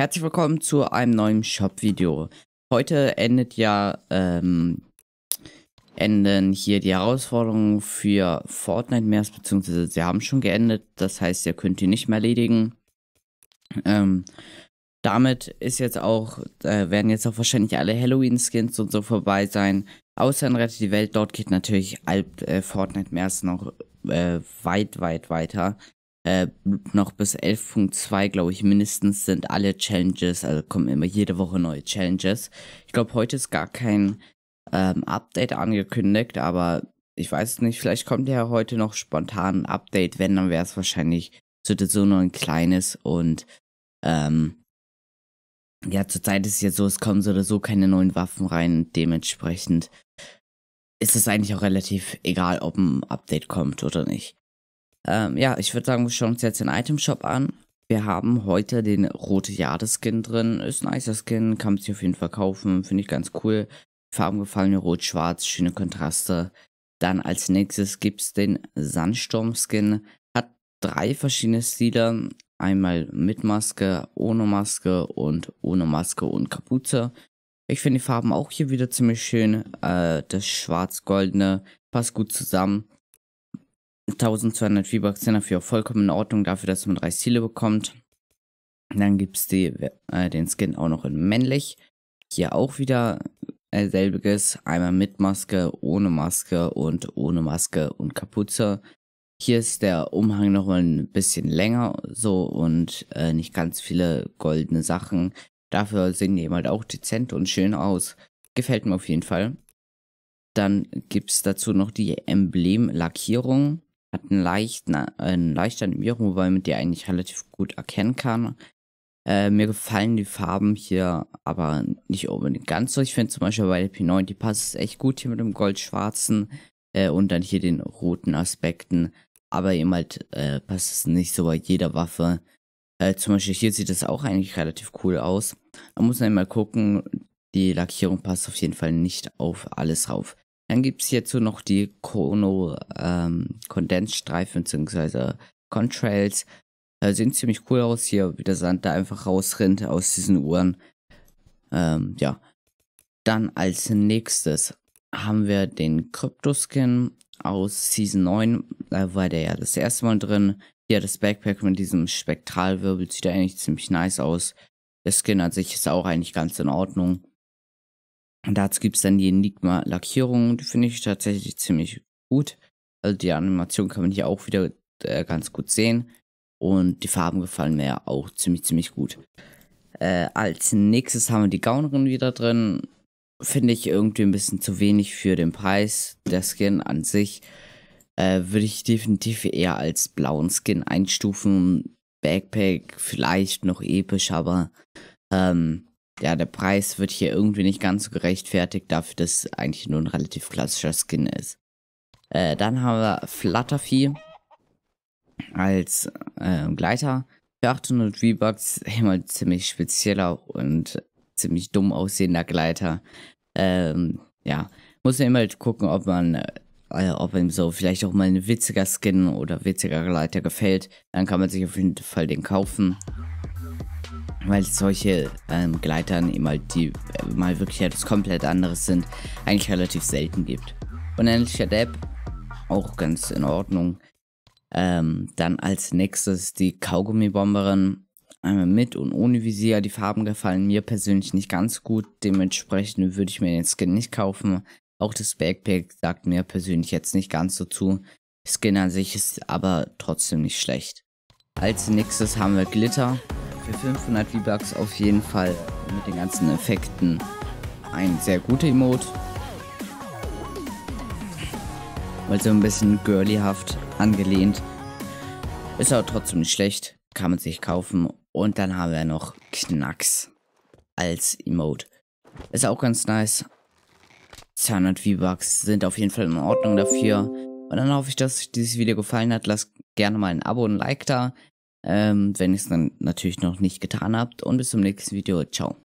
Herzlich willkommen zu einem neuen Shop-Video. Heute endet ja, ähm, enden hier die Herausforderungen für Fortnite Mers, beziehungsweise sie haben schon geendet. Das heißt, ihr könnt die nicht mehr erledigen. Ähm, damit ist jetzt auch, äh, werden jetzt auch wahrscheinlich alle Halloween-Skins und so vorbei sein. Außer in Rettet die Welt, dort geht natürlich Alp, äh, Fortnite Mers noch äh, weit, weit weiter äh, noch bis 11.2, glaube ich, mindestens sind alle Challenges, also kommen immer jede Woche neue Challenges. Ich glaube, heute ist gar kein ähm, Update angekündigt, aber ich weiß nicht, vielleicht kommt ja heute noch spontan ein Update. Wenn, dann wäre es wahrscheinlich so, so nur ein kleines und ähm, ja, zurzeit ist es ja so, es kommen so oder so keine neuen Waffen rein. Dementsprechend ist es eigentlich auch relativ egal, ob ein Update kommt oder nicht. Ähm, ja, ich würde sagen, wir schauen uns jetzt den Itemshop an. Wir haben heute den rote Jade-Skin drin. Ist ein nicer Skin, kann man sich auf jeden Fall kaufen. Finde ich ganz cool. Farben gefallen mir rot-schwarz, schöne Kontraste. Dann als nächstes gibt es den Sandsturm-Skin. Hat drei verschiedene Stile. Einmal mit Maske, ohne Maske und ohne Maske und Kapuze. Ich finde die Farben auch hier wieder ziemlich schön. Äh, das schwarz-goldene passt gut zusammen. 1200 V-Bucks sind dafür vollkommen in Ordnung, dafür, dass man drei Ziele bekommt. Dann gibt es äh, den Skin auch noch in männlich. Hier auch wieder äh, selbiges. Einmal mit Maske, ohne Maske und ohne Maske und Kapuze. Hier ist der Umhang noch mal ein bisschen länger so und äh, nicht ganz viele goldene Sachen. Dafür sehen die halt auch dezent und schön aus. Gefällt mir auf jeden Fall. Dann gibt es dazu noch die Emblem-Lackierung hat einen leichten, äh, einen leichten Animierung, weil man die eigentlich relativ gut erkennen kann. Äh, mir gefallen die Farben hier aber nicht unbedingt ganz so. Ich finde zum Beispiel bei der P9, die passt echt gut hier mit dem goldschwarzen äh, und dann hier den roten Aspekten. Aber eben halt äh, passt es nicht so bei jeder Waffe. Äh, zum Beispiel hier sieht das auch eigentlich relativ cool aus. Man muss dann mal gucken, die Lackierung passt auf jeden Fall nicht auf alles rauf. Dann gibt es hierzu noch die Chrono ähm, Kondensstreifen bzw. Contrails. Äh, sehen ziemlich cool aus hier, wie der Sand da einfach rausrinnt aus diesen Uhren. Ähm, ja. Dann als nächstes haben wir den Kryptoskin aus Season 9. Da war der ja das erste Mal drin. Hier das Backpack mit diesem Spektralwirbel sieht eigentlich ziemlich nice aus. Der Skin an sich ist auch eigentlich ganz in Ordnung. Und dazu gibt es dann die Enigma-Lackierung, die finde ich tatsächlich ziemlich gut. Also die Animation kann man hier auch wieder äh, ganz gut sehen. Und die Farben gefallen mir auch ziemlich, ziemlich gut. Äh, als nächstes haben wir die Gaunerin wieder drin. Finde ich irgendwie ein bisschen zu wenig für den Preis. Der Skin an sich äh, würde ich definitiv eher als blauen Skin einstufen. Backpack vielleicht noch episch, aber ähm, ja, der Preis wird hier irgendwie nicht ganz so gerechtfertigt, dafür, dass es eigentlich nur ein relativ klassischer Skin ist. Äh, dann haben wir Flutterfee als äh, Gleiter. Für 800 V-Bucks immer ein ziemlich spezieller und ziemlich dumm aussehender Gleiter. Ähm, ja, muss man immer halt gucken, ob man, äh, äh, ob einem so vielleicht auch mal ein witziger Skin oder witziger Gleiter gefällt. Dann kann man sich auf jeden Fall den kaufen weil solche ähm, Gleitern eben halt die äh, mal wirklich etwas halt komplett anderes sind, eigentlich relativ selten gibt. Unendlicher Depp, auch ganz in Ordnung. Ähm, dann als nächstes die Kaugummibomberin. Einmal mit und ohne Visier. Die Farben gefallen mir persönlich nicht ganz gut. Dementsprechend würde ich mir den Skin nicht kaufen. Auch das Backpack sagt mir persönlich jetzt nicht ganz so zu. Skin an sich ist aber trotzdem nicht schlecht. Als nächstes haben wir Glitter für 500 V-Bucks auf jeden Fall mit den ganzen Effekten ein sehr guter Emote. Weil so ein bisschen girlyhaft angelehnt. Ist aber trotzdem nicht schlecht. Kann man sich kaufen. Und dann haben wir noch Knacks als Emote. Ist auch ganz nice. 200 V-Bucks sind auf jeden Fall in Ordnung dafür. Und dann hoffe ich, dass euch dieses Video gefallen hat. Lasst gerne mal ein Abo und ein Like da ähm, wenn ihr es dann natürlich noch nicht getan habt. Und bis zum nächsten Video. Ciao.